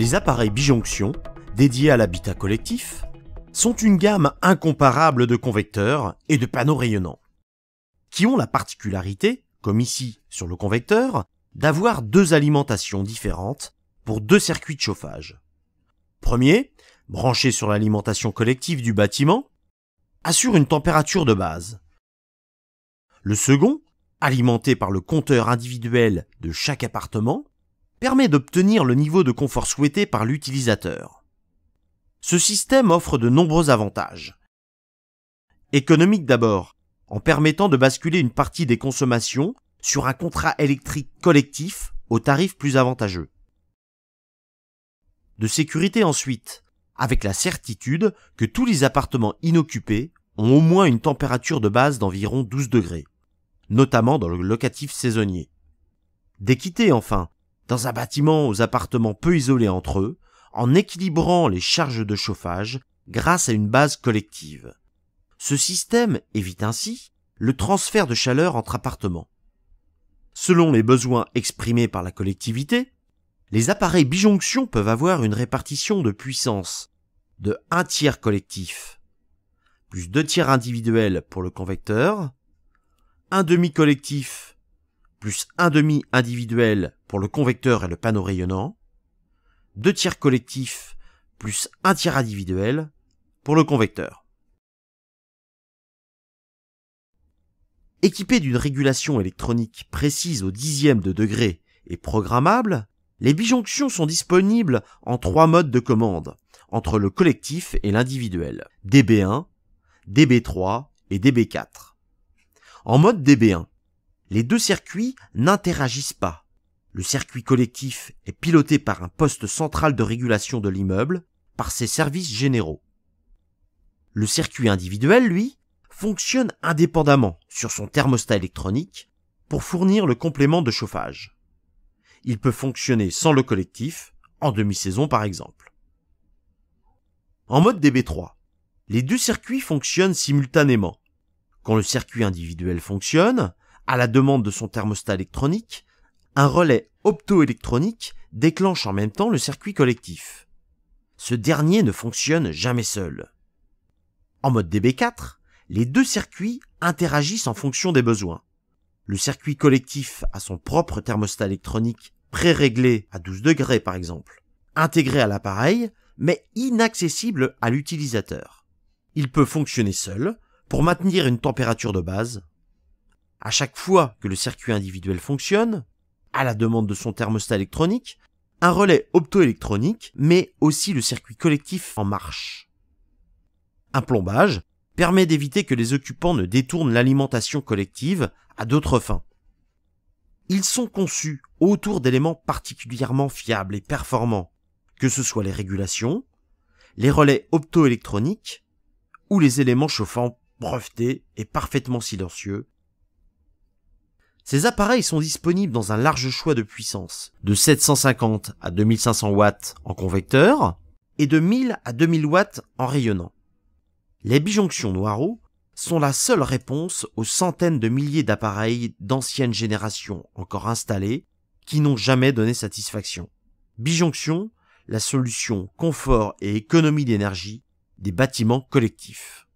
Les appareils bijonction, dédiés à l'habitat collectif, sont une gamme incomparable de convecteurs et de panneaux rayonnants, qui ont la particularité, comme ici sur le convecteur, d'avoir deux alimentations différentes pour deux circuits de chauffage. Premier, branché sur l'alimentation collective du bâtiment, assure une température de base. Le second, alimenté par le compteur individuel de chaque appartement, permet d'obtenir le niveau de confort souhaité par l'utilisateur. Ce système offre de nombreux avantages. Économique d'abord, en permettant de basculer une partie des consommations sur un contrat électrique collectif au tarif plus avantageux. De sécurité ensuite, avec la certitude que tous les appartements inoccupés ont au moins une température de base d'environ 12 degrés, notamment dans le locatif saisonnier. D'équité enfin, dans un bâtiment aux appartements peu isolés entre eux, en équilibrant les charges de chauffage grâce à une base collective. Ce système évite ainsi le transfert de chaleur entre appartements. Selon les besoins exprimés par la collectivité, les appareils bijonction peuvent avoir une répartition de puissance de un tiers collectif, plus deux tiers individuels pour le convecteur, un demi collectif plus un demi individuel pour le convecteur et le panneau rayonnant, deux tiers collectifs plus un tiers individuel pour le convecteur. Équipés d'une régulation électronique précise au dixième de degré et programmable, les bijonctions sont disponibles en trois modes de commande, entre le collectif et l'individuel, DB1, DB3 et DB4. En mode DB1, les deux circuits n'interagissent pas. Le circuit collectif est piloté par un poste central de régulation de l'immeuble, par ses services généraux. Le circuit individuel, lui, fonctionne indépendamment sur son thermostat électronique pour fournir le complément de chauffage. Il peut fonctionner sans le collectif, en demi-saison par exemple. En mode DB3, les deux circuits fonctionnent simultanément. Quand le circuit individuel fonctionne, à la demande de son thermostat électronique, un relais optoélectronique déclenche en même temps le circuit collectif. Ce dernier ne fonctionne jamais seul. En mode DB4, les deux circuits interagissent en fonction des besoins. Le circuit collectif a son propre thermostat électronique pré-réglé à 12 degrés par exemple, intégré à l'appareil, mais inaccessible à l'utilisateur. Il peut fonctionner seul pour maintenir une température de base à chaque fois que le circuit individuel fonctionne, à la demande de son thermostat électronique, un relais optoélectronique met aussi le circuit collectif en marche. Un plombage permet d'éviter que les occupants ne détournent l'alimentation collective à d'autres fins. Ils sont conçus autour d'éléments particulièrement fiables et performants, que ce soit les régulations, les relais optoélectroniques ou les éléments chauffants brevetés et parfaitement silencieux ces appareils sont disponibles dans un large choix de puissance, de 750 à 2500 watts en convecteur et de 1000 à 2000 watts en rayonnant. Les bijonctions noiraux sont la seule réponse aux centaines de milliers d'appareils d'ancienne génération encore installés qui n'ont jamais donné satisfaction. Bijonction, la solution confort et économie d'énergie des bâtiments collectifs.